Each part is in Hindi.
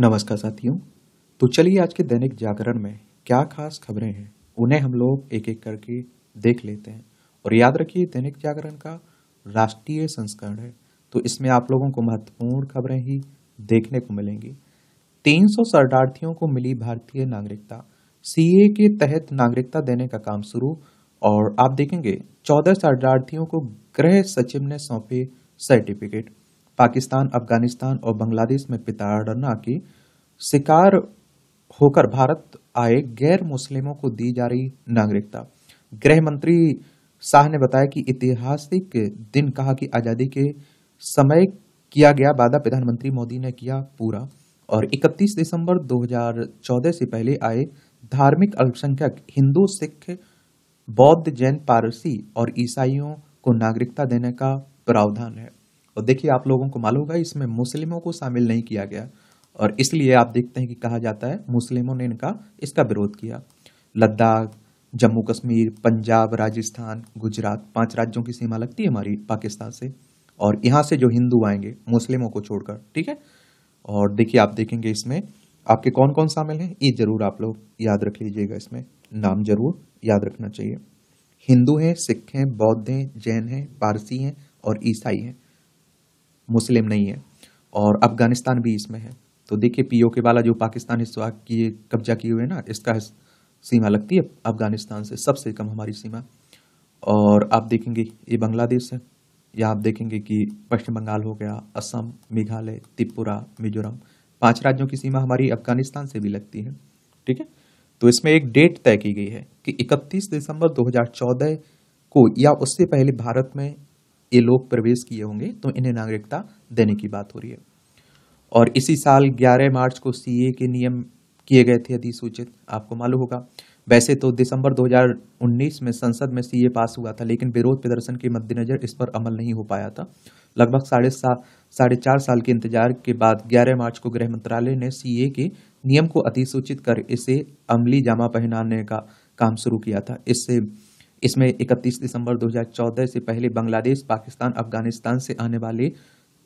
नमस्कार साथियों तो चलिए आज के दैनिक जागरण में क्या खास खबरें हैं उन्हें हम लोग एक एक करके देख लेते हैं और याद रखिए दैनिक जागरण का राष्ट्रीय संस्करण है तो इसमें आप लोगों को महत्वपूर्ण खबरें ही देखने को मिलेंगी तीन सौ शरणार्थियों को मिली भारतीय नागरिकता सी के तहत नागरिकता देने का काम शुरू और आप देखेंगे चौदह शरणार्थियों को गृह सचिव ने सौंपे सर्टिफिकेट पाकिस्तान अफगानिस्तान और बांग्लादेश में पिताड़ना की शिकार होकर भारत आए गैर मुस्लिमों को दी जा रही नागरिकता गृह मंत्री शाह ने बताया कि ऐतिहासिक दिन कहा कि आज़ादी के समय किया गया वादा प्रधानमंत्री मोदी ने किया पूरा और 31 दिसंबर 2014 से पहले आए धार्मिक अल्पसंख्यक हिंदू सिख बौद्ध जैन पारसी और ईसाइयों को नागरिकता देने का प्रावधान है और देखिए आप लोगों को मालूम होगा इसमें मुस्लिमों को शामिल नहीं किया गया और इसलिए आप देखते हैं कि कहा जाता है मुस्लिमों ने इनका इसका विरोध किया लद्दाख जम्मू कश्मीर पंजाब राजस्थान गुजरात पांच राज्यों की सीमा लगती है हमारी पाकिस्तान से और यहाँ से जो हिंदू आएंगे मुस्लिमों को छोड़कर ठीक है और देखिए आप देखेंगे इसमें आपके कौन कौन शामिल हैं ये ज़रूर आप लोग याद रख लीजिएगा इसमें नाम जरूर याद रखना चाहिए हिंदू हैं सिख हैं बौद्ध हैं जैन हैं पारसी हैं और ईसाई हैं मुस्लिम नहीं है और अफगानिस्तान भी इसमें है तो देखिए ओ के वाला जो पाकिस्तान हिस्सा किए कब्जा किए हुए ना इसका सीमा लगती है अफगानिस्तान से सबसे कम हमारी सीमा और आप देखेंगे ये बांग्लादेश है या आप देखेंगे कि पश्चिम बंगाल हो गया असम मेघालय त्रिपुरा मिजोरम पांच राज्यों की सीमा हमारी अफगानिस्तान से भी लगती है ठीक है तो इसमें एक डेट तय की गई है कि 31 दिसंबर 2014 को या उससे पहले भारत में ये लोग प्रवेश किए होंगे तो इन्हें नागरिकता देने की बात हो रही है और इसी साल 11 मार्च को सी के नियम किए गए थे अधिसूचित आपको मालूम होगा वैसे तो दिसंबर 2019 में संसद में सीए पास हुआ था लेकिन विरोध प्रदर्शन के मद्देनजर इस पर अमल नहीं हो पाया था लगभग साढ़े सात साढ़े चार साल के इंतजार के बाद 11 मार्च को गृह मंत्रालय ने सीए के नियम को अधिसूचित कर इसे अमली जामा पहनाने का काम शुरू किया था इससे इसमें 31 दिसंबर 2014 से पहले बांग्लादेश पाकिस्तान अफगानिस्तान से आने वाले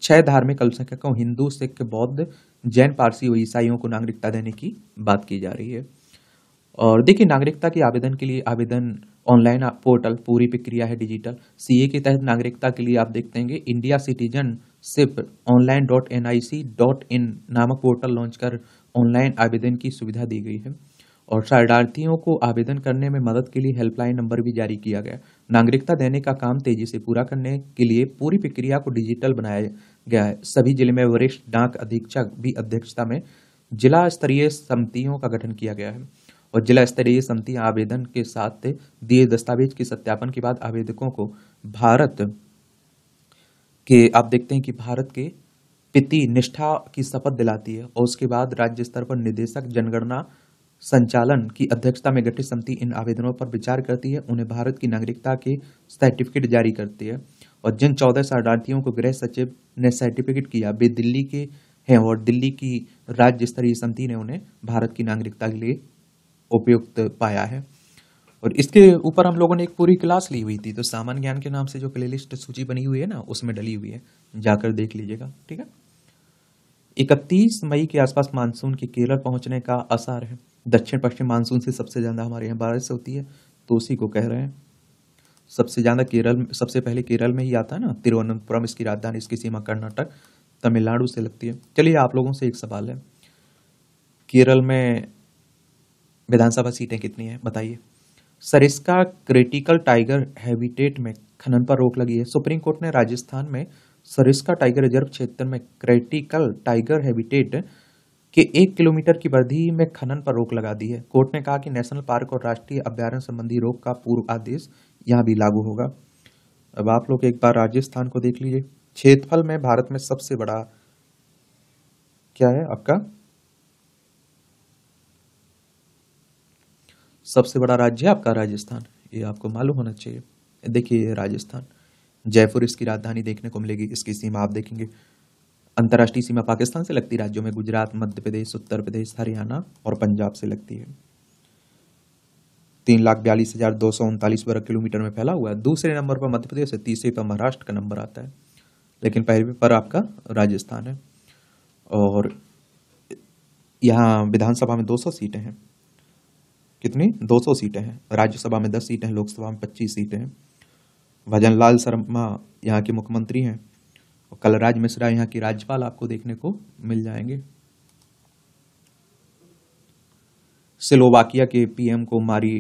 छह धार्मिक अल्पसंख्यकों हिंदू सिख बौद्ध जैन पारसी और ईसाइयों को नागरिकता देने की बात की जा रही है और देखिए नागरिकता के आवेदन के लिए आवेदन ऑनलाइन पोर्टल पूरी प्रक्रिया है डिजिटल सीए के तहत नागरिकता के लिए आप देखते हैं India citizenship online dot N I C dot in नामक पोर्टल लॉन्च कर ऑनलाइन आवेदन की सुविधा दी गई है और शरणार्थियों को आवेदन करने में मदद के लिए हेल्पलाइन नंबर भी जारी किया गया नागरिकता देने का काम तेजी से पूरा करने के लिए पूरी प्रक्रिया को डिजिटल बनाया गया है सभी जिले में वरिष्ठ डाक अधीक्षक भी अध्यक्षता में जिला स्तरीय समितियों का गठन किया गया है और जिला स्तरीय समिति आवेदन के साथ दिए दस्तावेज के सत्यापन के बाद आवेदकों को भारत के आप देखते हैं कि भारत के पिति निष्ठा की शपथ दिलाती है और उसके बाद राज्य स्तर पर निदेशक जनगणना संचालन की अध्यक्षता में गठित समिति इन आवेदनों पर विचार करती है उन्हें भारत की नागरिकता के सर्टिफिकेट जारी करती है और जिन चौदह शरणार्थियों को गृह सचिव ने सर्टिफिकेट किया वे दिल्ली के हैं और दिल्ली की राज्य स्तरीय समिति ने उन्हें भारत की नागरिकता के लिए उपयुक्त पाया है और इसके ऊपर हम लोगों ने एक पूरी क्लास ली हुई थी तो सामान्य ज्ञान के नाम से जो प्ले लिस्ट सूची बनी हुई है ना उसमें डली हुई है जाकर देख लीजिएगा ठीक है इकतीस मई के आसपास मानसून के केरल पहुंचने का आसार है दक्षिण पश्चिम मानसून से सबसे ज़्यादा हमारे यहाँ बारिश होती है तो उसी को कह रहे हैं सबसे ज़्यादा केरल सबसे पहले केरल में ही आता है ना तिरुवनंतपुरम इसकी राजधानी इसकी सीमा कर्नाटक तमिलनाडु से लगती है चलिए आप लोगों से एक सवाल है केरल में विधानसभा सीटें कितनी हैं बताइए सरिस्का क्रिटिकल टाइगर हैबिटेट में खनन पर रोक लगी है सुप्रीम कोर्ट ने राजस्थान में सरिस्का टाइगर रिजर्व क्षेत्र में क्रिटिकल टाइगर हैबिटेट कि एक किलोमीटर की वर्धि में खनन पर रोक लगा दी है कोर्ट ने कहा कि नेशनल पार्क और राष्ट्रीय अभ्यारण्य संबंधी रोक का पूर्व आदेश यहाँ भी लागू होगा अब आप लोग एक बार राजस्थान को देख लीजिए क्षेत्रफल में भारत में सबसे बड़ा क्या है आपका सबसे बड़ा राज्य है आपका राजस्थान ये आपको मालूम होना चाहिए देखिए राजस्थान जयपुर इसकी राजधानी देखने को मिलेगी इसकी सीमा आप देखेंगे अंतर्राष्ट्रीय सीमा पाकिस्तान से लगती राज्यों में गुजरात मध्य प्रदेश उत्तर प्रदेश हरियाणा और पंजाब से लगती है तीन लाख बयालीस हज़ार दो सौ उनतालीस वर्ग किलोमीटर में फैला हुआ है दूसरे नंबर पर मध्य प्रदेश है तीसरे पर महाराष्ट्र का नंबर आता है लेकिन पहले पर आपका राजस्थान है और यहाँ विधानसभा में 200 सीटें हैं कितनी 200 सीटें हैं राज्यसभा में 10 सीटें हैं लोकसभा में 25 सीटें हैं भजन लाल शर्मा यहाँ के मुख्यमंत्री हैं और कलराज मिश्रा यहाँ की राज्यपाल आपको देखने को मिल जाएंगे स्लोवाकिया के पीएम को मारी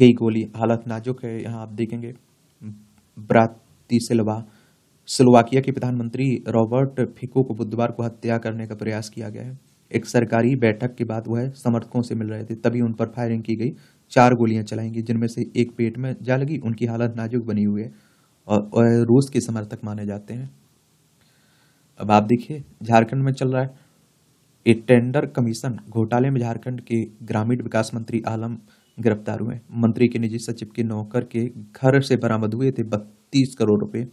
गई गोली हालत नाजुक है यहाँ आप देखेंगे ब्राती सिलवा स्लोवाकिया के प्रधानमंत्री रॉबर्ट फिको को बुधवार को हत्या करने का प्रयास किया गया है एक सरकारी बैठक के बाद वह समर्थकों से मिल रहे थे तभी उन पर फायरिंग की गई चार गोलियां चलाई गई जिनमें से एक पेट में जा लगी उनकी हालत नाजुक बनी हुई है और, और रूस के समर्थक माने जाते हैं अब आप देखिए झारखंड में चल रहा है ए टेंडर कमीशन घोटाले में झारखंड के ग्रामीण विकास मंत्री आलम गिरफ्तार हुए मंत्री के निजी सचिव के नौकर के घर से बरामद हुए थे बत्तीस करोड़ रुपए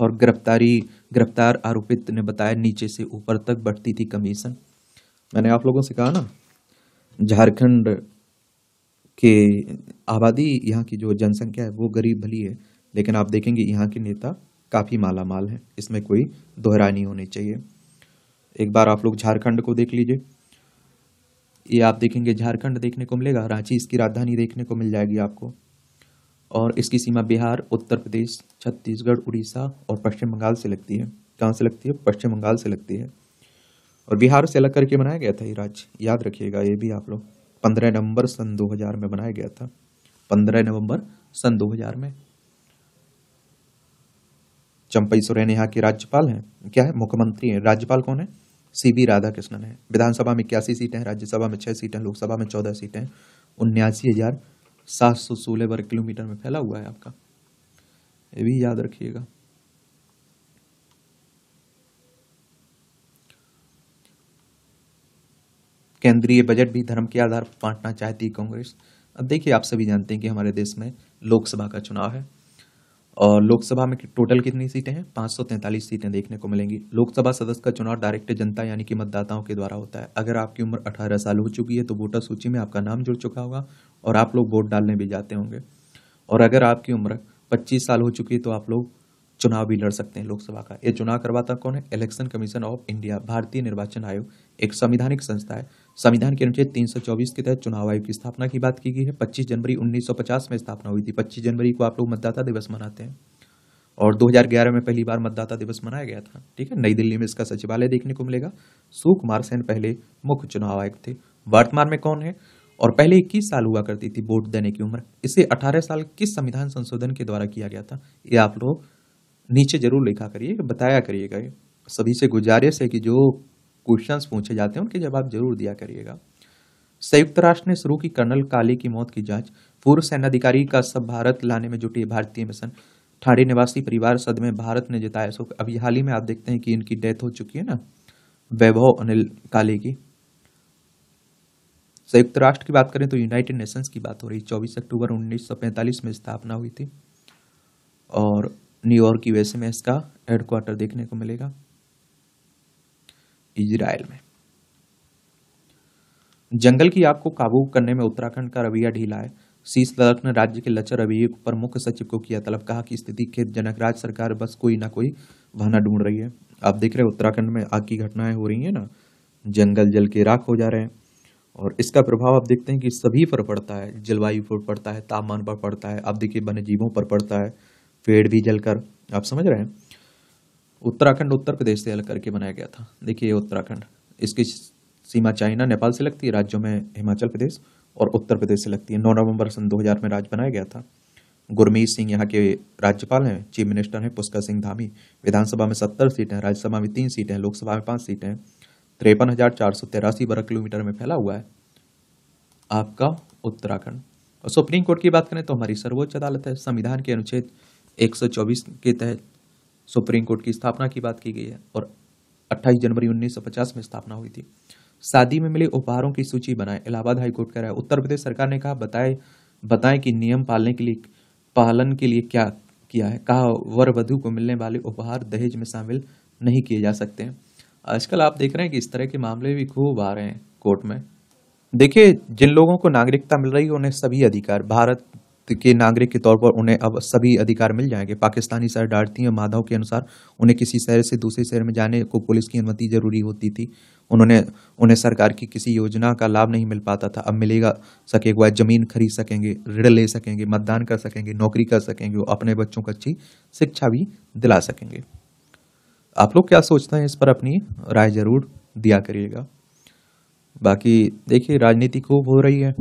और गिरफ्तारी गिरफ्तार आरोपित ने बताया नीचे से ऊपर तक बढ़ती थी कमीशन मैंने आप लोगों से कहा ना झारखंड के आबादी यहाँ की जो जनसंख्या है वो गरीब भली है लेकिन आप देखेंगे यहाँ के नेता काफ़ी माला माल है इसमें कोई दोहरा नहीं होनी चाहिए एक बार आप लोग झारखंड को देख लीजिए ये आप देखेंगे झारखंड देखने को मिलेगा रांची इसकी राजधानी देखने को मिल जाएगी आपको और इसकी सीमा बिहार उत्तर प्रदेश छत्तीसगढ़ उड़ीसा और पश्चिम बंगाल से लगती है कहाँ से लगती है पश्चिम बंगाल से लगती है और बिहार से अलग करके बनाया गया था ये राज्य याद रखिएगा ये भी आप लोग पंद्रह नवंबर सन 2000 में बनाया गया था पंद्रह नवंबर सन 2000 में चंपई सोरेन यहाँ की राज्यपाल हैं क्या है मुख्यमंत्री हैं राज्यपाल कौन है सी बी राधाकृष्णन है विधानसभा में इक्यासी सीटें हैं राज्यसभा में छः सीटें लोकसभा में चौदह सीटें उन्यासी हज़ार सात सौ सोलह वर्ग किलोमीटर में फैला हुआ है आपका ये भी याद रखिएगा केंद्रीय बजट भी धर्म के आधार पर बांटना चाहती कांग्रेस अब देखिए आप सभी जानते हैं कि हमारे देश में लोकसभा का चुनाव है और लोकसभा में टोटल कितनी सीटें हैं पाँच सौ तैंतालीस सीटें देखने को मिलेंगी लोकसभा सदस्य का चुनाव डायरेक्ट जनता यानी कि मतदाताओं के द्वारा होता है अगर आपकी उम्र अठारह साल हो चुकी है तो वोटर सूची में आपका नाम जुड़ चुका होगा और आप लोग वोट डालने भी जाते होंगे और अगर आपकी उम्र पच्चीस साल हो चुकी है तो आप लोग चुनाव भी लड़ सकते हैं लोकसभा का ये चुनाव करवाता कौन है इलेक्शन कमीशन ऑफ इंडिया भारतीय निर्वाचन आयोग एक संविधानिक संस्था है संविधान के अनुच्छेद 324 के तहत चुनाव आयोग की स्थापना की बात की गई है 25 जनवरी 1950 में स्थापना हुई थी 25 जनवरी को आप लोग मतदाता दिवस मनाते हैं और 2011 में पहली बार मतदाता दिवस मनाया गया था ठीक है नई दिल्ली में इसका सचिवालय देखने को मिलेगा सू कुमार सेन पहले मुख्य चुनाव आयुक्त थे वर्तमान में कौन है और पहले इक्कीस साल हुआ करती थी वोट देने की उम्र इसे अठारह साल किस संविधान संशोधन के द्वारा किया गया था ये आप लोग नीचे जरूर लिखा करिए बताया करिएगा सभी से गुजारिश है कि जो क्वेश्चंस पूछे जाते हैं उनके जवाब जरूर दिया करिएगा संयुक्त राष्ट्र ने शुरू की कर्नल काले की मौत की जांच पूर्व सैन्य अधिकारी का सब भारत लाने में जुटी भारतीय मिशन ठाड़ी निवासी परिवार सद में भारत ने जिताया शोक अभी हाल ही में आप देखते हैं कि इनकी डेथ हो चुकी है ना वैभव अनिल काले की संयुक्त राष्ट्र की बात करें तो यूनाइटेड नेशंस की बात हो रही चौबीस अक्टूबर उन्नीस में स्थापना हुई थी और न्यूयॉर्क की वैसे में इसका हेडक्वार्टर देखने को मिलेगा इजराइल में जंगल की आग को काबू करने में उत्तराखंड का रवैया ढीला है शीर्ष अदालत ने राज्य के लचर रवैये पर मुख्य सचिव को किया तलब कहा कि स्थिति जनक राज्य सरकार बस कोई ना कोई बहाना ढूंढ रही है आप देख रहे हैं उत्तराखंड में आग की घटनाएं हो रही हैं ना जंगल जल के राख हो जा रहे हैं और इसका प्रभाव आप देखते हैं कि सभी पर पड़ता है जलवायु पर पड़ता है तापमान पर पड़ता है आप देखिए वन्य जीवों पर पड़ता है पेड़ भी जलकर आप समझ रहे हैं उत्तराखंड उत्तर प्रदेश से अलग करके बनाया गया था देखिए उत्तराखंड इसकी सीमा चाइना नेपाल से लगती है राज्यों में हिमाचल प्रदेश और उत्तर प्रदेश से लगती है नौ नवंबर सन 2000 में राज्य बनाया गया था गुरमीत सिंह यहाँ के राज्यपाल हैं चीफ मिनिस्टर हैं पुष्कर सिंह धामी विधानसभा में सत्तर सीटें हैं राज्यसभा में तीन सीटें हैं लोकसभा में पाँच सीटें हैं तिरपन हज़ार चार सौ तिरासी वर्ग किलोमीटर में फैला हुआ है आपका उत्तराखंड और सुप्रीम कोर्ट की बात करें तो हमारी सर्वोच्च अदालत है संविधान के अनुच्छेद एक के तहत सुप्रीम कोर्ट की स्थापना की बात की गई है और 28 जनवरी 1950 में स्थापना हुई थी शादी में मिले उपहारों की सूची बनाए इलाहाबाद हाईकोर्ट कह रहा है उत्तर प्रदेश सरकार ने कहा बताए बताएं कि नियम पालने के लिए पालन के लिए क्या किया है कहा वर वधु को मिलने वाले उपहार दहेज में शामिल नहीं किए जा सकते हैं आजकल आप देख रहे हैं कि इस तरह के मामले भी खूब आ रहे हैं कोर्ट में देखिए जिन लोगों को नागरिकता मिल रही है उन्हें सभी अधिकार भारत के नागरिक के तौर पर उन्हें अब सभी अधिकार मिल जाएंगे पाकिस्तानी शरणार्थी माधव के अनुसार उन्हें किसी शहर से दूसरे शहर में जाने को पुलिस की अनुमति जरूरी होती थी उन्होंने उन्हें सरकार की किसी योजना का लाभ नहीं मिल पाता था अब मिलेगा सके वह जमीन खरीद सकेंगे ऋण ले सकेंगे मतदान कर सकेंगे नौकरी कर सकेंगे और अपने बच्चों को अच्छी शिक्षा भी दिला सकेंगे आप लोग क्या सोचते हैं इस पर अपनी राय जरूर दिया करिएगा बाकी देखिए राजनीति खूब हो रही है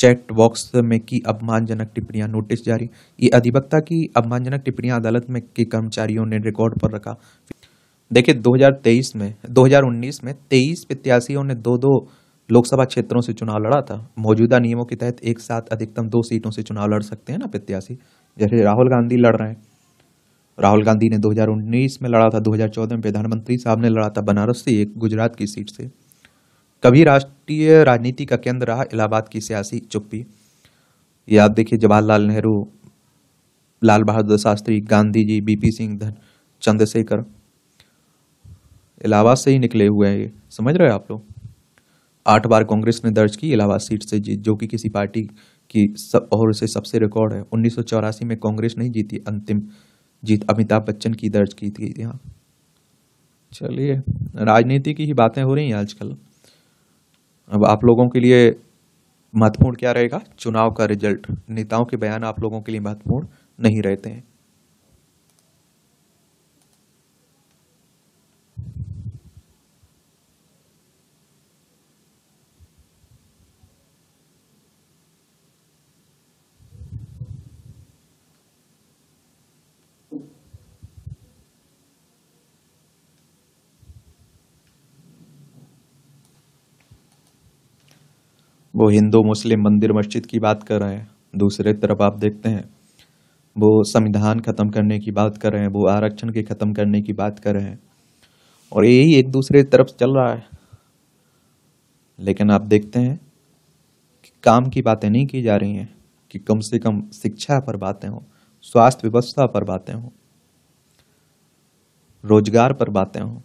चैट बॉक्स में की अपमानजनक टिप्पणियां नोटिस जारी ये अधिवक्ता की अपमानजनक टिप्पणियां अदालत में के कर्मचारियों ने रिकॉर्ड पर रखा देखिए 2023 में 2019 में 23 प्रत्याशियों ने दो दो लोकसभा क्षेत्रों से चुनाव लड़ा था मौजूदा नियमों के तहत एक साथ अधिकतम दो सीटों से चुनाव लड़ सकते हैं ना प्रत्याशी जैसे राहुल गांधी लड़ रहे हैं राहुल गांधी ने 2019 में लड़ा था 2014 में प्रधानमंत्री साहब ने लड़ा था बनारस से एक गुजरात की सीट से कभी राष्ट्रीय राजनीति का केंद्र रहा इलाहाबाद की सियासी चुप्पी ये आप देखिए जवाहरलाल नेहरू लाल बहादुर शास्त्री गांधी जी बी पी सिंह धन चंद्रशेखर इलाहाबाद से ही निकले हुए हैं ये समझ रहे हो आप लोग आठ बार कांग्रेस ने दर्ज की इलाहाबाद सीट से जीत जो कि किसी पार्टी की सब और से सबसे रिकॉर्ड है उन्नीस में कांग्रेस नहीं जीती अंतिम जीत अमिताभ बच्चन की दर्ज की थी यहाँ चलिए राजनीति की ही बातें हो रही हैं आजकल अब आप लोगों के लिए महत्वपूर्ण क्या रहेगा चुनाव का रिजल्ट नेताओं के बयान आप लोगों के लिए महत्वपूर्ण नहीं रहते हैं हिंदू मुस्लिम मंदिर मस्जिद की बात कर रहे हैं दूसरे तरफ आप देखते हैं वो संविधान ख़त्म करने की बात कर रहे हैं वो आरक्षण के ख़त्म करने की बात कर रहे हैं और यही एक दूसरे तरफ चल रहा है लेकिन आप देखते हैं कि काम की बातें नहीं की जा रही हैं कि कम से कम शिक्षा पर बातें हों स्वास्थ्य व्यवस्था पर बातें हों रोजगार पर बातें हों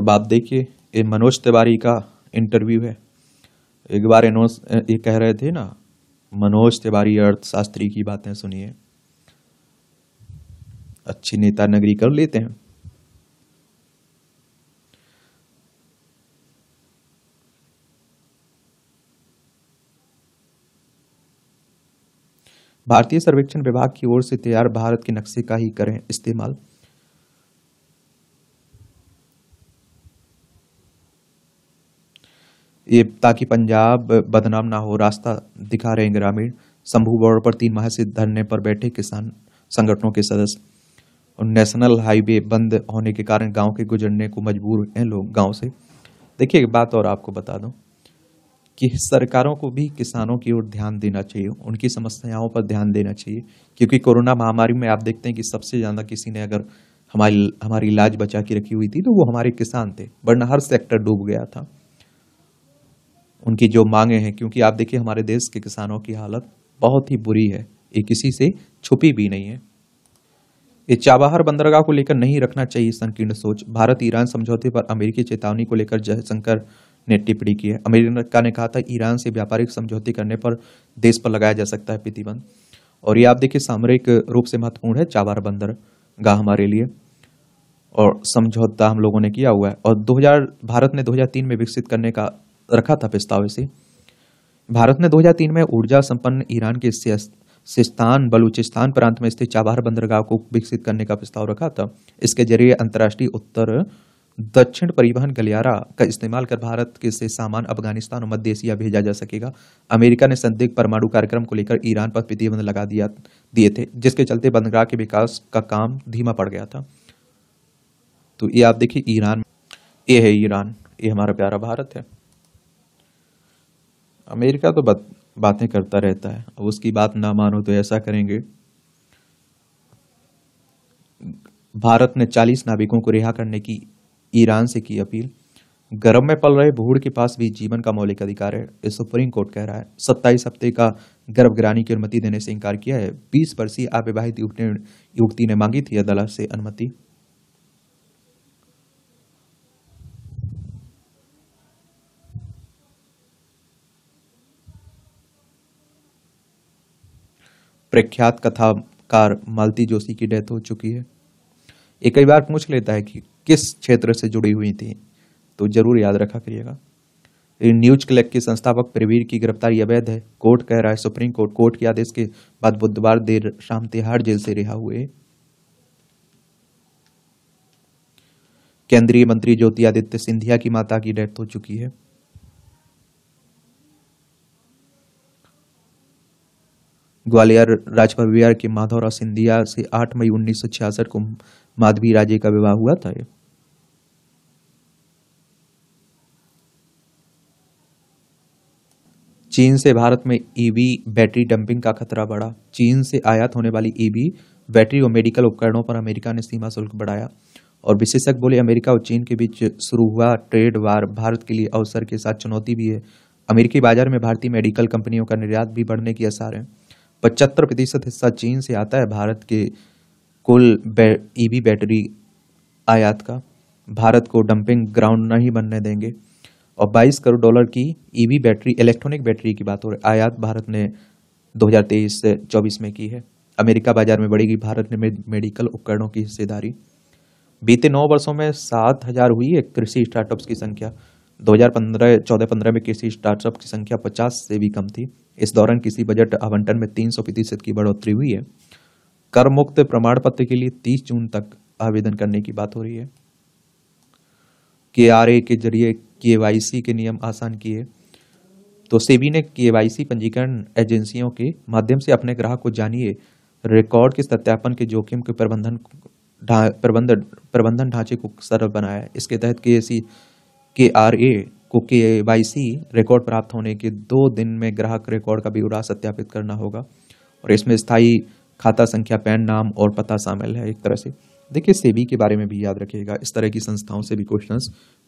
अब आप देखिए ये मनोज तिवारी का इंटरव्यू है एक बार इनोस ये कह रहे थे ना मनोज तिवारी अर्थशास्त्री की बातें सुनिए अच्छी नेता नगरी कर लेते हैं भारतीय सर्वेक्षण विभाग की ओर से तैयार भारत के नक्शे का ही करें इस्तेमाल ये ताकि पंजाब बदनाम ना हो रास्ता दिखा रहे हैं ग्रामीण शंभू बॉर्डर पर तीन माह से धरने पर बैठे किसान संगठनों के सदस्य और नेशनल हाईवे बंद होने के कारण गांव के गुजरने को मजबूर हैं लोग गांव से देखिए एक बात और आपको बता दूं कि सरकारों को भी किसानों की ओर ध्यान देना चाहिए उनकी समस्याओं पर ध्यान देना चाहिए क्योंकि कोरोना महामारी में आप देखते हैं कि सबसे ज़्यादा किसी ने अगर हमारी हमारी इलाज बचा के रखी हुई थी तो वो हमारे किसान थे वरना हर सेक्टर डूब गया था उनकी जो मांगे हैं क्योंकि आप देखिए हमारे देश के किसानों की हालत बहुत ही बुरी है ये किसी से छुपी भी नहीं है ये चाबहार बंदरगाह को लेकर नहीं रखना चाहिए संकीर्ण सोच भारत ईरान समझौते पर अमेरिकी चेतावनी को लेकर जयशंकर ने टिप्पणी की है अमेरिका ने कहा था ईरान से व्यापारिक समझौते करने पर देश पर लगाया जा सकता है प्रतिबंध और ये आप देखिए सामरिक रूप से महत्वपूर्ण है चाबार बंदरगाह हमारे लिए और समझौता हम लोगों ने किया हुआ है और 2000 भारत ने 2003 में विकसित करने का रखा था प्रस्ताव से भारत ने 2003 में ऊर्जा संपन्न ईरान के सिस्तान बलूचिस्तान प्रांत में स्थित चाबहार बंदरगाह को विकसित करने का प्रस्ताव रखा था इसके जरिए अंतर्राष्ट्रीय उत्तर दक्षिण परिवहन गलियारा का इस्तेमाल कर भारत के से सामान अफगानिस्तान और मध्य एशिया भेजा जा सकेगा अमेरिका ने संदिग्ध परमाणु कार्यक्रम को लेकर ईरान पर प्रतिबंध लगा दिया दिए थे जिसके चलते बंदरगाह के विकास का काम धीमा पड़ गया था तो ये आप देखिए ईरान ये है ईरान ये हमारा प्यारा भारत है अमेरिका तो बात बातें करता रहता है अब उसकी बात ना मानो तो ऐसा करेंगे भारत ने 40 नाविकों को रिहा करने की ईरान से की अपील गर्म में पल रहे भूड़ के पास भी जीवन का मौलिक अधिकार है इस सुप्रीम कोर्ट कह रहा है सत्ताईस हफ्ते का गर्भगिरानी की अनुमति देने से इंकार किया है बीस वर्षीय अविवाहित युवती ने मांगी थी अदालत से अनुमति प्रख्यात कथाकार मालती जोशी की डेथ हो चुकी है ये कई बार पूछ लेता है कि किस क्षेत्र से जुड़ी हुई थी तो जरूर याद रखा करिएगा न्यूज क्लैक के संस्थापक प्रवीर की गिरफ्तारी अवैध है कोर्ट कह रहा है सुप्रीम कोर्ट कोर्ट के आदेश के बाद बुधवार देर शाम तिहाड़ जेल से रिहा हुए केंद्रीय मंत्री ज्योति आदित्य सिंधिया की माता की डेथ हो चुकी है ग्वालियर बिहार के माधौरा सिंधिया से 8 मई उन्नीस को माधवी राजे का विवाह हुआ था ये चीन से भारत में ईवी e बैटरी डंपिंग का खतरा बढ़ा चीन से आयात होने वाली ईवी e बैटरी और मेडिकल उपकरणों पर अमेरिका ने सीमा शुल्क बढ़ाया और विशेषज्ञ बोले अमेरिका और चीन के बीच शुरू हुआ ट्रेड वार भारत के लिए अवसर के साथ चुनौती भी है अमेरिकी बाजार में भारतीय मेडिकल कंपनियों का निर्यात भी बढ़ने की आसार है पचहत्तर प्रतिशत हिस्सा चीन से आता है भारत के कुल बै, ईवी e बैटरी आयात का भारत को डंपिंग ग्राउंड नहीं बनने देंगे और 22 करोड़ डॉलर की EV e battery electronic battery की बात हो रही आयात भारत ने 2023 से 24 में की है अमेरिका बाजार में बढ़ेगी भारत ने मेडिकल उपकरणों की हिस्सेदारी बीते नौ वर्षों में सात हजार हुई है कृषि स्टार्टअप्स की संख्या 2015 14-15 में किसी स्टार्टअप की संख्या 50 से भी कम थी इस दौरान किसी बजट आवंटन में 300 प्रतिशत की बढ़ोतरी हुई है कर मुक्त प्रमाण पत्र के लिए 30 जून तक आवेदन करने की बात हो रही है के आर ए के जरिए के वाई सी के नियम आसान किए तो सेबी ने के वाई सी पंजीकरण एजेंसियों के माध्यम से अपने ग्राहक को जानिए रिकॉर्ड के सत्यापन के जोखिम के प्रबंधन प्रबंधन प्रबंधन ढांचे को सरल बनाया इसके तहत के सी के आर ए को के वाई सी रिकॉर्ड प्राप्त होने के दो दिन में ग्राहक रिकॉर्ड का ब्यौरा सत्यापित करना होगा और इसमें स्थायी खाता संख्या पैन नाम और पता शामिल है एक तरह से देखिए सेबी के बारे में भी याद रखिएगा इस तरह की संस्थाओं से भी क्वेश्चन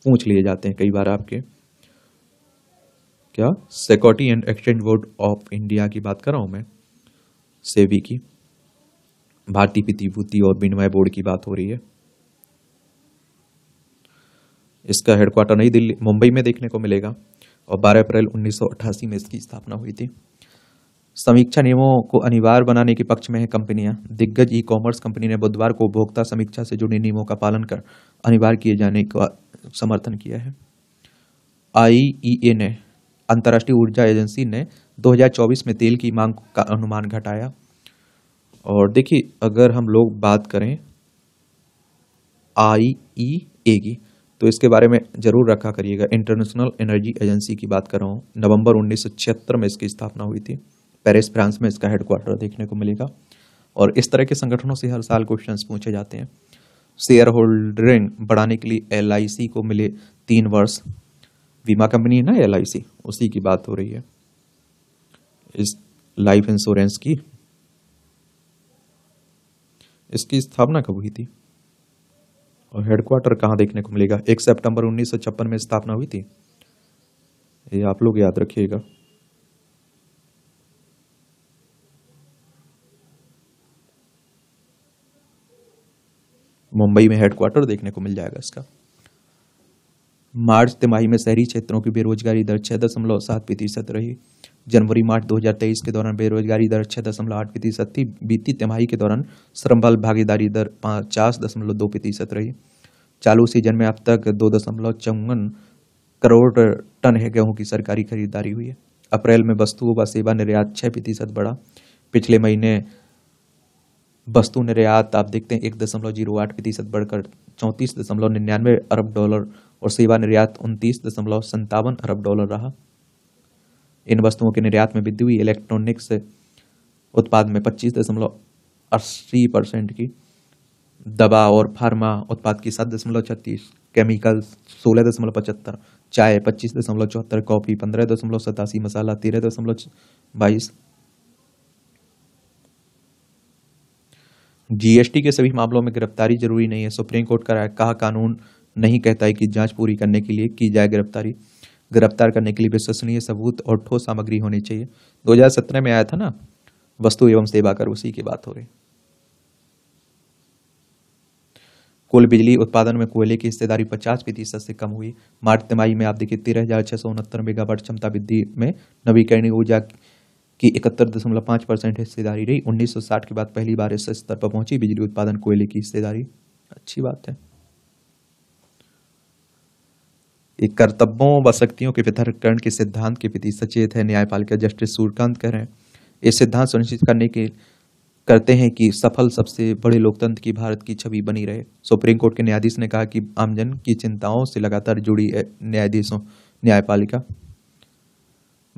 पूछ लिए जाते हैं कई बार आपके क्या security and exchange board of India की बात कर रहा हूँ मैं सेबी की भारतीय प्रतिभूति और विनिमय बोर्ड की बात हो रही है इसका हेडक्वार्टर नई दिल्ली मुंबई में देखने को मिलेगा और 12 अप्रैल 1988 में इसकी स्थापना हुई थी समीक्षा नियमों को अनिवार्य बनाने के पक्ष में है कंपनियां दिग्गज ई कॉमर्स कंपनी ने बुधवार को उपभोक्ता समीक्षा से जुड़े नियमों का पालन कर अनिवार्य किए जाने का समर्थन किया है आई ने अंतर्राष्ट्रीय ऊर्जा एजेंसी ने 2024 में तेल की मांग का अनुमान घटाया और देखिए अगर हम लोग बात करें आई ई ए की तो इसके बारे में ज़रूर रखा करिएगा इंटरनेशनल एनर्जी एजेंसी की बात कर रहा हूँ नवंबर उन्नीस में इसकी स्थापना हुई थी पेरिस फ्रांस में इसका हेडक्वार्टर देखने को मिलेगा और इस तरह के संगठनों से हर साल क्वेश्चन पूछे जाते हैं शेयर होल्डरिंग बढ़ाने के लिए एल को मिले तीन वर्ष बीमा कंपनी है ना एल उसी की बात हो रही है इस लाइफ इंश्योरेंस की इसकी स्थापना कब हुई थी और हेडक्वार्टर कहाँ देखने को मिलेगा एक सितंबर उन्नीस में स्थापना हुई थी ये आप लोग याद रखिएगा मुंबई में हेडक्वार्टर देखने को मिल जाएगा इसका मार्च तिमाही में शहरी क्षेत्रों की बेरोजगारी दर छः दशमलव सात प्रतिशत रही जनवरी मार्च 2023 के दौरान बेरोजगारी दर छः दशमलव आठ प्रतिशत थी बीती तिमाही के दौरान श्रम बल भागीदारी दर पचास दशमलव दो प्रतिशत रही चालू सीजन में अब तक दो दशमलव चौवन करोड़ टन है गेहूँ की सरकारी खरीदारी हुई है अप्रैल में वस्तुओं व सेवा निर्यात छः प्रतिशत बढ़ा पिछले महीने वस्तु निर्यात आप देखते हैं एक दशमलव जीरो आठ प्रतिशत बढ़कर चौंतीस दशमलव निन्यानवे अरब डॉलर और सेवा निर्यात उनतीस दशमलव संतावन अरब डॉलर रहा इन वस्तुओं के निर्यात में वृद्धि हुई इलेक्ट्रॉनिक्स उत्पाद में पच्चीस दशमलव अस्सी परसेंट की दवा और फार्मा उत्पाद की सात दशमलव छत्तीस केमिकल्स सोलह दशमलव पचहत्तर चाय पच्चीस दशमलव चौहत्तर कॉफ़ी पंद्रह दशमलव सतासी मसाला तेरह दशमलव बाईस जीएसटी के सभी मामलों में गिरफ्तारी जरूरी नहीं है सुप्रीम कोर्ट का कहा कानून नहीं कहता है कि जांच पूरी करने के लिए की जाए गिरफ्तारी गिरफ्तार करने के लिए विश्वसनीय सबूत और ठोस सामग्री होनी चाहिए 2017 में आया था ना वस्तु एवं सेवा कर उसी की बात हो रही कुल बिजली उत्पादन में कोयले की हिस्सेदारी पचास प्रतिशत से कम हुई मार्च तिमाही में आप देखिए तेरह हजार छह सौ उनहत्तर मेगावाट क्षमता वृद्धि में नवीकरणीय ऊर्जा की इकहत्तर दशमलव पांच परसेंट हिस्सेदारी रही 1960 के बाद पहली बार इस स्तर पर पहुंची बिजली उत्पादन कोयले की हिस्सेदारी अच्छी बात है एक कर्तव्यों व शक्तियों के पृथककरण के सिद्धांत के प्रति सचेत है न्यायपालिका जस्टिस सूर्यकांत कह रहे हैं ये सिद्धांत सुनिश्चित करने के करते हैं कि सफल सबसे बड़े लोकतंत्र की भारत की छवि बनी रहे सुप्रीम कोर्ट के न्यायाधीश ने कहा कि आमजन की चिंताओं से लगातार जुड़ी न्यायाधीशों न्यायपालिका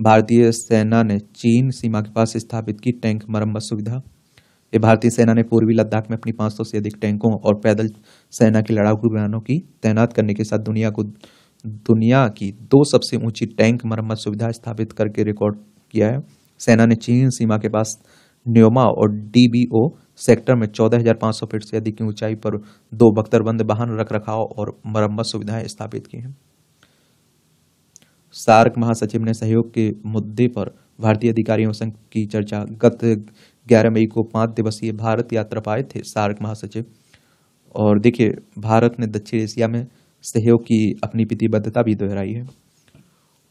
भारतीय सेना ने चीन सीमा के पास स्थापित की टैंक मरम्मत सुविधा ये भारतीय सेना ने पूर्वी लद्दाख में अपनी 500 से अधिक टैंकों और पैदल सेना के लड़ाकू विमानों की तैनात करने के साथ दुनिया को दुनिया की दो सबसे ऊंची टैंक मरम्मत सुविधा स्थापित करके रिकॉर्ड किया है सेना ने चीन सीमा के पास न्योमा और डीबीओ सेक्टर में 14,500 फीट से अधिक की ऊंचाई पर दो बख्तरबंद वाहन रख रखाव और मरम्मत सुविधाएं स्थापित की हैं सार्क महासचिव ने सहयोग के मुद्दे पर भारतीय अधिकारियों संघ की चर्चा गत 11 मई को पाँच दिवसीय भारत यात्रा पर आए थे सार्क महासचिव और देखिए भारत ने दक्षिण एशिया में सहयोग की अपनी प्रतिबद्धता भी दोहराई है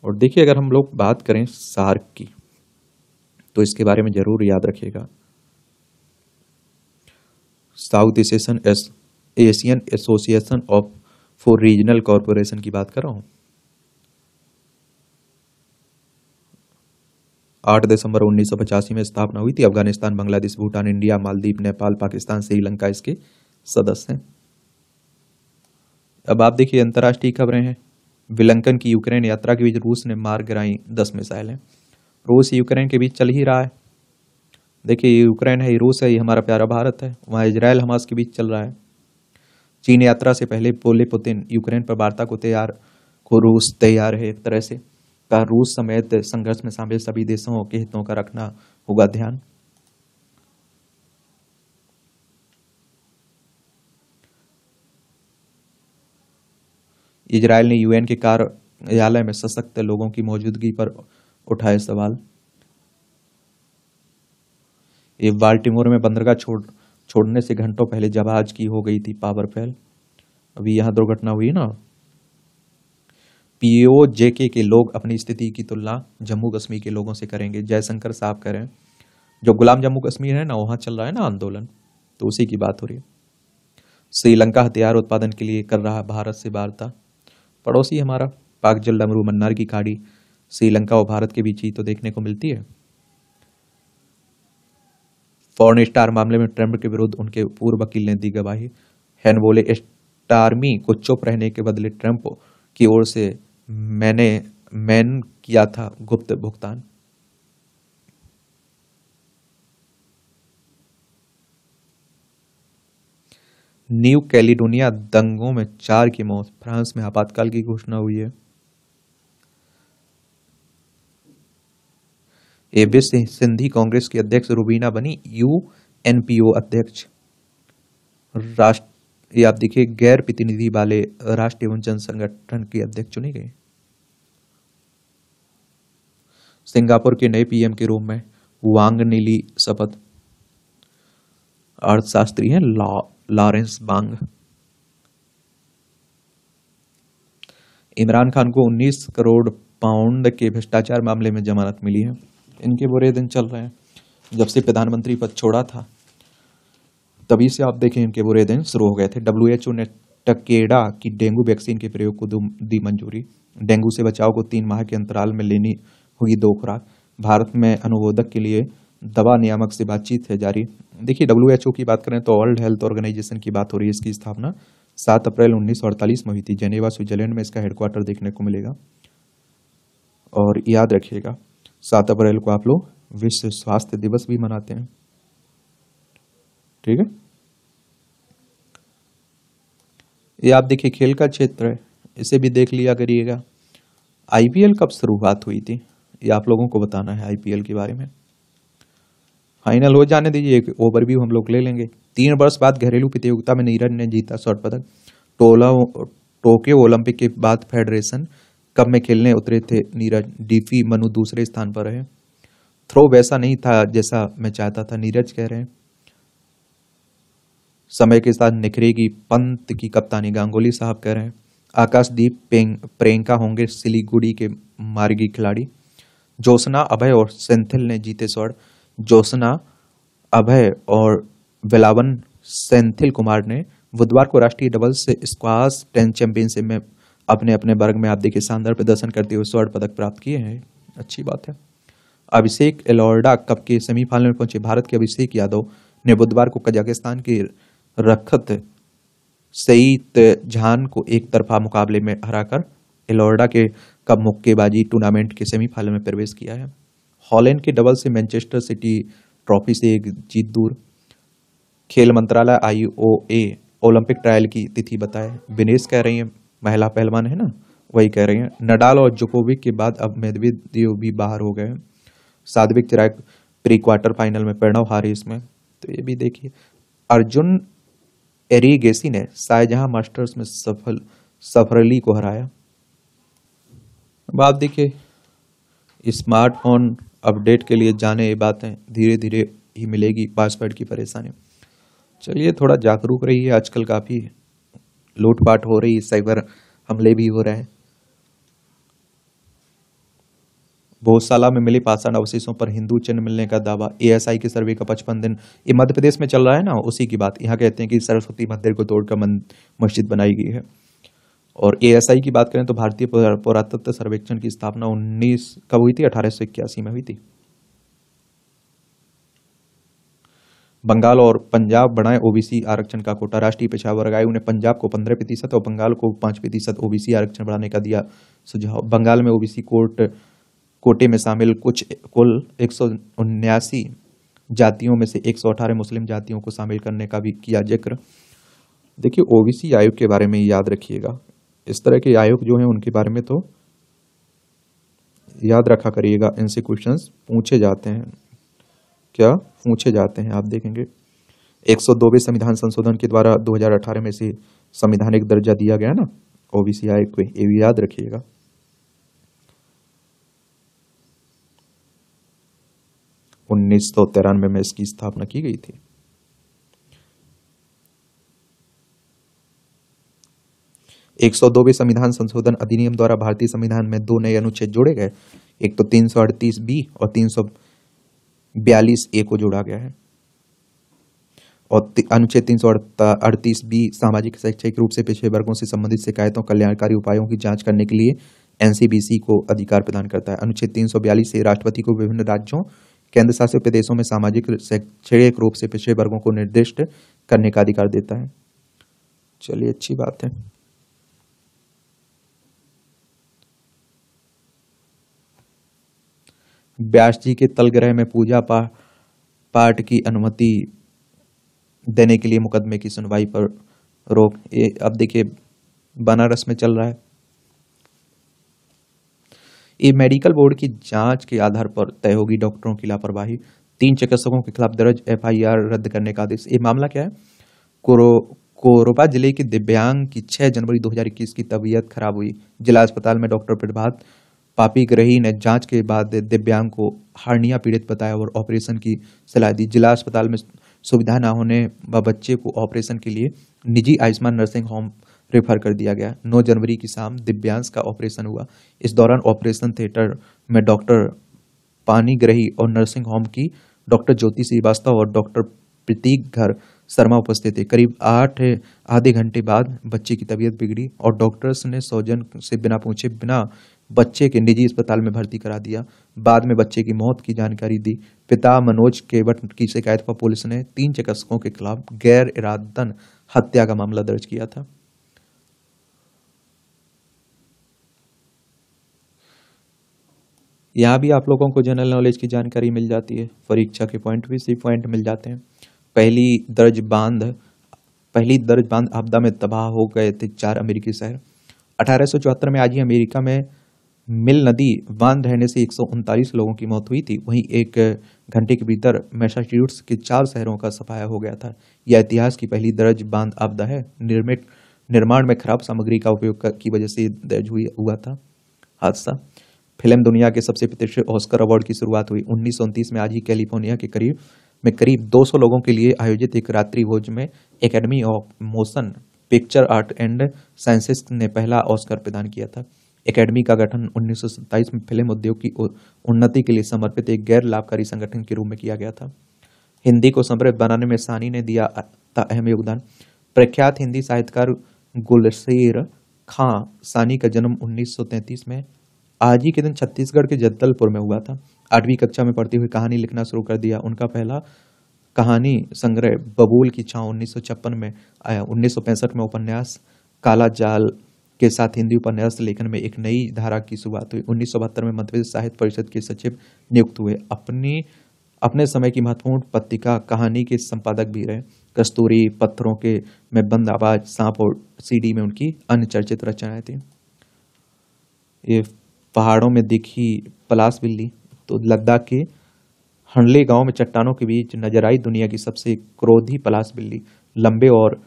और देखिए अगर हम लोग बात करें सार्क की तो इसके बारे में ज़रूर याद रखिएगा South Asian Asian association of for regional corporation की बात कर रहा हूँ आठ दिसंबर उन्नीस सौ पचासी में स्थापना हुई थी अफगानिस्तान बांग्लादेश भूटान इंडिया मालदीव नेपाल पाकिस्तान श्रीलंका इसके सदस्य हैं अब आप देखिए अंतर्राष्ट्रीय खबरें हैं विलंकन की यूक्रेन यात्रा के बीच रूस ने मार गिराई दस मिसाइलें रूस यूक्रेन के बीच चल ही रहा है देखिए ये यूक्रेन है ये रूस है ये हमारा प्यारा भारत है वहाँ इसराइल हमास के बीच चल रहा है चीन यात्रा से पहले बोले पुतिन यूक्रेन पर वार्ता को तैयार को रूस तैयार है एक तरह से का रूस समेत संघर्ष में शामिल सभी देशों के हितों का रखना होगा ध्यान इसराइल ने यूएन के कार्यालय में सशक्त लोगों की मौजूदगी पर उठाए सवाल ये बाल्टीमोर में बंदरगाह छोड़ छोड़ने से घंटों पहले जहाज की हो गई थी पावर फेल अभी यहाँ दुर्घटना हुई ना पीओ जेके के लोग अपनी स्थिति की तुलना जम्मू कश्मीर के लोगों से करेंगे जयशंकर साहब करें जो गुलाम जम्मू कश्मीर है ना वहाँ चल रहा है ना आंदोलन तो उसी की बात हो रही है श्रीलंका हथियार उत्पादन के लिए कर रहा भारत से वार्ता पड़ोसी हमारा पाक जल डमरू मन्नार की खाड़ी श्रीलंका और भारत के बीच ही तो देखने को मिलती है फॉरन स्टार मामले में ट्रंप के विरुद्ध उनके पूर्व वकील ने दी गवाही हैन बोले स्टारमी को चुप रहने के बदले ट्रंप की ओर से मैंने मैन किया था गुप्त भुगतान न्यू कैलिडोनिया दंगों में चार की मौत फ्रांस में आपातकाल की घोषणा हुई है एबे सिंधी कांग्रेस की अध्यक्ष रुबीना बनी यू एनपीओ अध्यक्ष राष्ट्र ये आप देखिए गैर प्रतिनिधि वाले राष्ट्र एवं जन संगठन के अध्यक्ष चुने गए सिंगापुर के नए पीएम के रूप में वांग नीली शपथ अर्थशास्त्री हैं लॉ लॉरेंस बांग इमरान खान को 19 करोड़ पाउंड के भ्रष्टाचार मामले में जमानत मिली है इनके बुरे दिन चल रहे हैं जब से प्रधानमंत्री पद छोड़ा था तभी से आप देखें इनके बुरे दिन शुरू हो गए थे डब्ल्यू एच ओ ने टकेडा की डेंगू वैक्सीन के प्रयोग को दी मंजूरी डेंगू से बचाव को तीन माह के अंतराल में लेनी होगी दो खुराक भारत में अनुबोधक के लिए दवा नियामक से बातचीत है जारी देखिए डब्ल्यू की बात करें तो वर्ल्ड हेल्थ ऑर्गेनाइजेशन की बात हो रही है इसकी स्थापना सात अप्रैल उन्नीस में हुई थी जेनेवा स्विट्जरलैंड में इसका हेडक्वार्टर देखने को मिलेगा और याद रखिएगा सात अप्रैल को आप लोग विश्व स्वास्थ्य दिवस भी मनाते हैं ठीक है ये आप देखिए खेल का क्षेत्र है इसे भी देख लिया करिएगा आईपीएल कब शुरुआत हुई थी ये आप लोगों को बताना है आईपीएल के बारे में फाइनल हो जाने दीजिए एक ओवरव्यू हम लोग ले लेंगे तीन वर्ष बाद घरेलू प्रतियोगिता में नीरज ने जीता स्वर्ण पदक टोला टोक्यो ओलंपिक के बाद फेडरेशन कप में खेलने उतरे थे नीरज डीपी मनु दूसरे स्थान पर रहे थ्रो वैसा नहीं था जैसा मैं चाहता था नीरज कह रहे हैं समय के साथ निखरेगी पंत की कप्तानी गांगुली साहब कह रहे हैं आकाशदीप प्रियंका होंगे सिलीगुड़ी के मार्गी खिलाड़ी जोसना अभय और सेंथिल ने जीते स्वर्ण जोसना अभय और विलावन सेंथिल कुमार ने बुधवार को राष्ट्रीय डबल्स स्क्वाश टेन चैंपियनशिप में अपने अपने वर्ग में आप देखिए शानदार प्रदर्शन करते हुए स्वर्ण पदक प्राप्त किए हैं अच्छी बात है अभिषेक एलोर्डा कप के सेमीफाइनल में पहुंचे भारत के अभिषेक यादव ने बुधवार को कजाकिस्तान के रखत सईद झान को एक तरफा मुकाबले में हराकर एलोर्डा के कप मुक्केबाजी टूर्नामेंट के सेमीफाइनल में प्रवेश किया है हॉलैंड के डबल से मैनचेस्टर सिटी ट्रॉफी से एक जीत दूर खेल मंत्रालय आई ओ ए ओलंपिक ट्रायल की तिथि बताए विनेश कह रही हैं महिला पहलवान है ना वही कह रही हैं नडाल और जोकोविक के बाद अब मेदवेदेव भी बाहर हो गए Satwik Chirag pre quarter final में प्रणव हारे इसमें तो ये भी देखिए अर्जुन एरीगेसी ने शाहजहां मास्टर्स में सफल सफरली को हराया अब आप देखिए स्मार्टफोन अपडेट के लिए जाने ये बातें धीरे धीरे ही मिलेगी पासवर्ड की परेशानी चलिए थोड़ा जागरूक रहिए आजकल काफ़ी लूटपाट हो रही है साइबर हमले भी हो रहे हैं भोजशाला में मिले पाषाण अवशेषों पर हिंदू चिन्ह मिलने का दावा एएसआई के सर्वे का पचपन दिन ये मध्य प्रदेश में चल रहा है ना उसी की बात यहाँ कहते हैं कि सरस्वती मंदिर को तोड़कर मस्जिद बनाई गई है और ए की बात करें तो भारतीय पुरातत्व सर्वेक्षण की स्थापना उन्नीस कब हुई थी अठारह में हुई थी बंगाल और पंजाब बढ़ाएं ओबीसी आरक्षण का कोटा राष्ट्रीय पेशा वर्ग आयोग ने पंजाब को पंद्रह प्रतिशत और बंगाल को पांच प्रतिशत ओबीसी आरक्षण बढ़ाने का दिया सुझाव बंगाल में ओबीसी कोर्ट कोटे में शामिल कुछ कुल एक जातियों में से एक मुस्लिम जातियों को शामिल करने का भी किया जिक्र देखिए ओबीसी आयोग के बारे में याद रखिएगा इस तरह के आयोग जो हैं उनके बारे में तो याद रखा करिएगा इनसे क्वेश्चन पूछे जाते हैं क्या पूछे जाते हैं आप देखेंगे एक संविधान संशोधन के द्वारा 2018 में से संविधानिक दर्जा दिया गया ना ओबीसी आयोग को ये भी याद रखिएगा उन्नीस सौ तिरानवे में इसकी स्थापना की गई थी सौ दो भी संविधान संशोधन अधिनियम द्वारा भारतीय संविधान में दो नए अनुच्छेद जोड़े गए एक तो तीन सौ अड़तीस बी और तीन सौ बयालीस ए को जोड़ा गया है और अनुच्छेद तीन सौ अड़तीस बी सामाजिक शैक्षिक रूप से पिछड़े वर्गों से संबंधित शिकायतों कल्याणकारी उपायों की जांच करने के लिए एनसीबीसी को अधिकार प्रदान करता है अनुच्छेद तीन सौ बयालीस से राष्ट्रपति को विभिन्न राज्यों केंद्र शासित प्रदेशों में सामाजिक शैक्षिक रूप से पिछड़े वर्गों को निर्दिष्ट करने का अधिकार देता है चलिए अच्छी बात है व्यास जी के तल ग्रह में पूजा पा, पाठ की अनुमति देने के लिए मुकदमे की सुनवाई पर रोक ये अब देखिए बनारस में चल रहा है ये मेडिकल बोर्ड की जांच के आधार पर तय होगी डॉक्टरों की लापरवाही तीन चिकित्सकों के खिलाफ दर्ज एफआईआर रद्द करने का आदेश ये मामला क्या है कोरो कोरबा जिले के दिव्यांग की 6 जनवरी 2021 की तबीयत खराब हुई जिला अस्पताल में डॉक्टर प्रभात पापी ग्रही ने जांच के बाद दिव्यांग को हार्निया पीड़ित बताया और ऑपरेशन की सलाह दी जिला अस्पताल में सुविधा न होने व बच्चे को ऑपरेशन के लिए निजी आयुष्मान नर्सिंग होम रेफर कर दिया गया 9 जनवरी की शाम दिव्यांश का ऑपरेशन हुआ इस दौरान ऑपरेशन थिएटर में डॉक्टर पानीग्रही और नर्सिंग होम की डॉक्टर ज्योति श्रीवास्तव और डॉक्टर प्रतीक घर शर्मा उपस्थित थे करीब आठ आधे घंटे बाद बच्चे की तबीयत बिगड़ी और डॉक्टर्स ने सौजन से बिना पूछे बिना बच्चे के निजी अस्पताल में भर्ती करा दिया बाद में बच्चे की मौत की जानकारी दी पिता मनोज केवट की शिकायत पर पुलिस ने तीन चिकित्सकों के खिलाफ गैर इरादन हत्या का मामला दर्ज किया था यहाँ भी आप लोगों को जनरल नॉलेज की जानकारी मिल जाती है परीक्षा के पॉइंट भी सी पॉइंट मिल जाते हैं पहली दर्ज बांध पहली दर्ज बांध आपदा में तबाह हो गए थे चार अमेरिकी शहर अठारह में आज ही अमेरिका में मिल नदी बांध रहने से एक लोगों की मौत हुई थी वहीं एक घंटे के भीतर मैसाच्यूट्स के चार शहरों का सफाया हो गया था यह इतिहास की पहली दर्ज बांध आपदा है निर्मित निर्माण में खराब सामग्री का उपयोग की वजह से दर्ज हुई हुआ था हादसा फिल्म दुनिया के सबसे प्रतिष्ठित ऑस्कर अवार्ड की शुरुआत हुई उन्नीस में आज ही कैलिफोर्निया के करीब में करीब 200 लोगों के लिए आयोजित एक रात्रि भोज में academy of motion picture art and sciences ने पहला ऑस्कर प्रदान किया था एकेडमी का गठन उन्नीस में फिल्म उद्योग की उन्नति के लिए समर्पित एक गैर लाभकारी संगठन के रूप में किया गया था हिंदी को समृद्ध बनाने में सानी ने दिया अहम योगदान प्रख्यात हिंदी साहित्यकार गुलशेर खां सानी का जन्म 1933 में आज ही के दिन छत्तीसगढ़ के जगदलपुर में हुआ था आठवीं कक्षा में पढ़ते हुए कहानी लिखना शुरू कर दिया उनका पहला कहानी संग्रह बबूल की छाँव उन्नीस में आया उन्नीस में उपन्यास काला जाल के साथ हिंदी उपन्यास लेखन में एक नई धारा की शुरुआत हुई उन्नीस में मध्यप्रदेश साहित्य परिषद के सचिव नियुक्त हुए अपनी अपने समय की महत्वपूर्ण पत्रिका कहानी के संपादक भी रहे कस्तूरी पत्थरों के में बंद आवाज सांप और सीडी में उनकी अन्य चर्चित रचनाएं थी ये पहाड़ों में दिखी पलास बिल्ली तो लद्दाख के हंडले गांव में चट्टानों के बीच नजर आई दुनिया की सबसे क्रोधी पलास बिल्ली लंबे और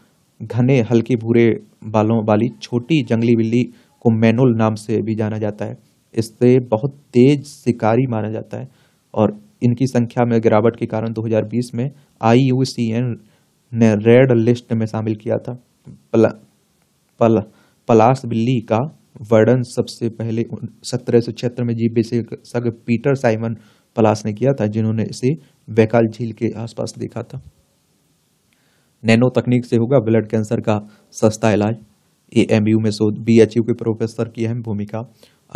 घने हल्के भूरे बालों वाली छोटी जंगली बिल्ली को मैनुल नाम से भी जाना जाता है इससे बहुत तेज शिकारी माना जाता है और इनकी संख्या में गिरावट के कारण 2020 में आई यू सी एन ने रेड लिस्ट में शामिल किया था पला, पल, पलास बिल्ली का वर्णन सबसे पहले सत्रह सौ छिहत्तर में जीव विशेषज्ञ पीटर साइमन पलास ने किया था जिन्होंने इसे वैकाल झील के आसपास देखा था नैनो तकनीक से होगा ब्लड कैंसर का सस्ता इलाज ए एम यू में शोध बी एच यू के प्रोफेसर की अहम भूमिका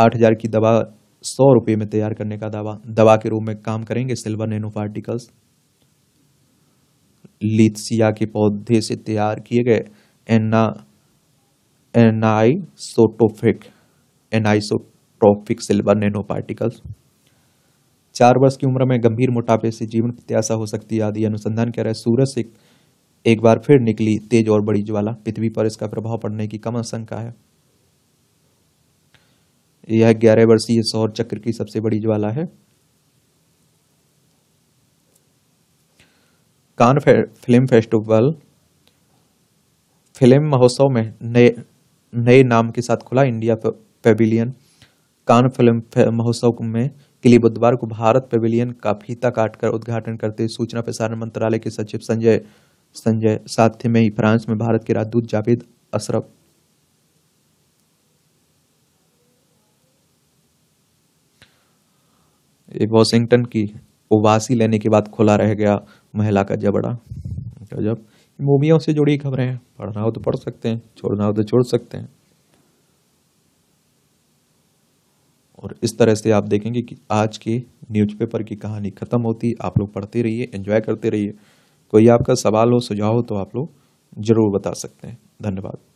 आठ हज़ार की दवा सौ रुपये में तैयार करने का दावा दवा के रूप में काम करेंगे सिल्वर नैनो पार्टिकल्स लिथसिया के पौधे से तैयार किए गए एना anisotropic anisotropic silver nano particles चार वर्ष की उम्र में गंभीर मोटापे से जीवन प्रत्याशा हो सकती है आदि अनुसंधान कह रहा है सूरज से एक बार फिर निकली तेज और बड़ी ज्वाला पृथ्वी पर इसका प्रभाव पड़ने की कम आशंका है यह ग्यारह वर्षीय सौर चक्र की सबसे बड़ी ज्वाला है कान फे, फिल्म फेस्टिवल फिल्म महोत्सव में नए नाम के साथ खुला इंडिया पेविलियन कान फिल्म महोत्सव में के लिए बुधवार को भारत पेविलियन का फीता काटकर उद्घाटन करते सूचना प्रसारण मंत्रालय के सचिव संजय संजय साथ में ही फ्रांस में भारत के राजदूत जावेद अशरफ वॉशिंगटन की उबासी लेने के बाद खुला रह गया महिला का जबड़ा जब मूवियों से जुड़ी खबरें हैं पढ़ना हो तो पढ़ सकते हैं छोड़ना हो तो छोड़ सकते हैं और इस तरह से आप देखेंगे कि आज के न्यूज़पेपर की कहानी ख़त्म होती आप लोग पढ़ते रहिए एंजॉय करते रहिए कोई आपका सवाल हो सुझाव हो तो आप लोग ज़रूर बता सकते हैं धन्यवाद